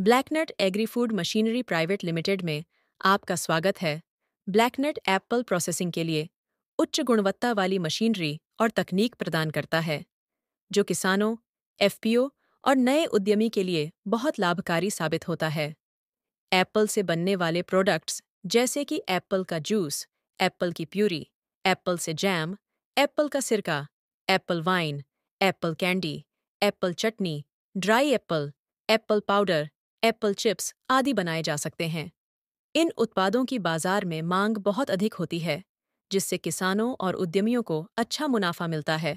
ब्लैकनट food machinery private limited में आपका स्वागत है ब्लैकनट एप्पल प्रोसेसिंग के लिए उच्च गुणवत्ता वाली मशीनरी और तकनीक प्रदान करता है जो किसानों एफपीओ और नए उद्यमी के लिए बहुत लाभकारी साबित होता है एप्पल से बनने वाले प्रोडक्ट्स जैसे कि एप्पल का जूस एप्पल की प्यूरी एप्पल से जैम एप्पल का सिरका apple wine apple candy apple chutney dry apple apple powder apple chips आदि बनाए जा सकते हैं इन उत्पादों की बाजार में मांग बहुत अधिक होती है जिससे किसानों और उद्यमियों को अच्छा मुनाफा मिलता है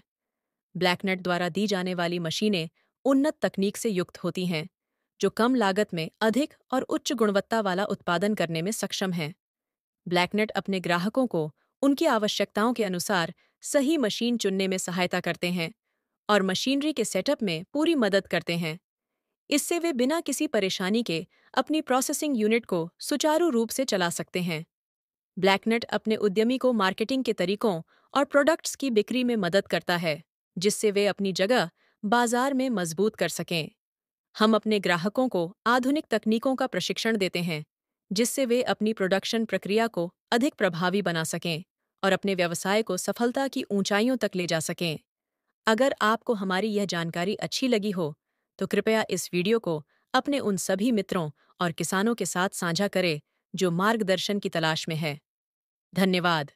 ब्लैकनेट द्वारा दी जाने वाली मशीनें उन्नत तकनीक से युक्त होती हैं जो कम लागत में अधिक और उच्च गुणवत्ता वाला उत्पादन करने में सक्षम हैं ब्लैकनेट अपने ग्राहकों को उनकी आवश्यकताओं के अनुसार सही मशीन चुनने में सहायता करते हैं और मशीनरी के सेटअप में पूरी मदद करते हैं इससे वे बिना किसी परेशानी के अपनी प्रोसेसिंग यूनिट को सुचारू रूप से चला सकते हैं ब्लैकनेट अपने उद्यमी को मार्केटिंग के तरीकों और प्रोडक्ट्स की बिक्री में मदद करता है जिससे वे अपनी जगह बाजार में मजबूत कर सकें हम अपने ग्राहकों को आधुनिक तकनीकों का प्रशिक्षण देते हैं जिससे वे अपनी प्रोडक्शन प्रक्रिया को अधिक प्रभावी बना सकें और अपने व्यवसाय को सफलता की ऊंचाइयों तक ले जा सकें अगर आपको हमारी यह जानकारी अच्छी लगी हो तो कृपया इस वीडियो को अपने उन सभी मित्रों और किसानों के साथ साझा करें जो मार्गदर्शन की तलाश में है धन्यवाद